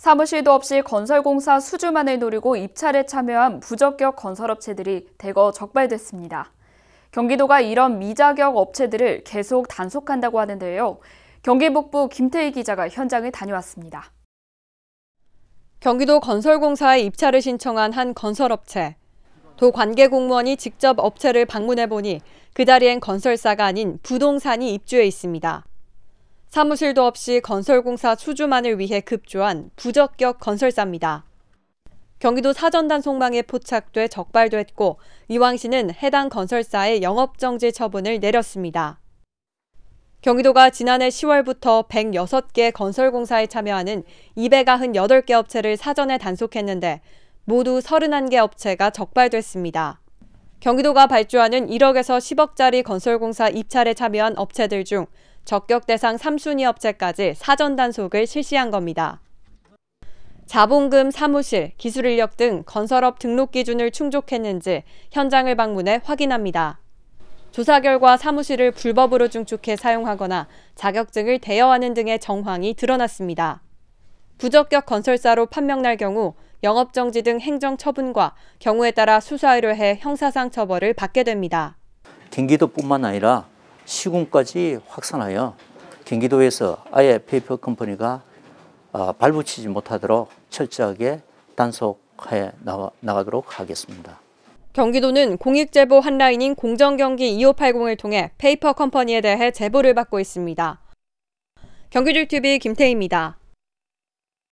사무실도 없이 건설공사 수주만을 노리고 입찰에 참여한 부적격 건설업체들이 대거 적발됐습니다. 경기도가 이런 미자격 업체들을 계속 단속한다고 하는데요. 경기 북부 김태희 기자가 현장을 다녀왔습니다. 경기도 건설공사에 입찰을 신청한 한 건설업체. 도 관계 공무원이 직접 업체를 방문해 보니 그 자리엔 건설사가 아닌 부동산이 입주해 있습니다. 사무실도 없이 건설공사 수주만을 위해 급조한 부적격 건설사입니다. 경기도 사전단속망에 포착돼 적발됐고 이왕시는 해당 건설사의 영업정지 처분을 내렸습니다. 경기도가 지난해 10월부터 106개 건설공사에 참여하는 298개 업체를 사전에 단속했는데 모두 31개 업체가 적발됐습니다. 경기도가 발주하는 1억에서 10억짜리 건설공사 입찰에 참여한 업체들 중 적격 대상 3순위 업체까지 사전 단속을 실시한 겁니다. 자본금 사무실, 기술인력 등 건설업 등록 기준을 충족했는지 현장을 방문해 확인합니다. 조사 결과 사무실을 불법으로 증축해 사용하거나 자격증을 대여하는 등의 정황이 드러났습니다. 부적격 건설사로 판명날 경우 영업정지 등 행정 처분과 경우에 따라 수사 의뢰해 형사상 처벌을 받게 됩니다. 경기도뿐만 아니라 시군까지 확산하여 경기도에서 아예 페이퍼 컴퍼니가 어, 발붙이지 못하도록 철저하게 단속해 나가도록 하겠습니다. 경기도는 공익제보 한라인인 공정경기 2580을 통해 페이퍼 컴퍼니에 대해 제보를 받고 있습니다. 경기줄 TV 김태희입니다.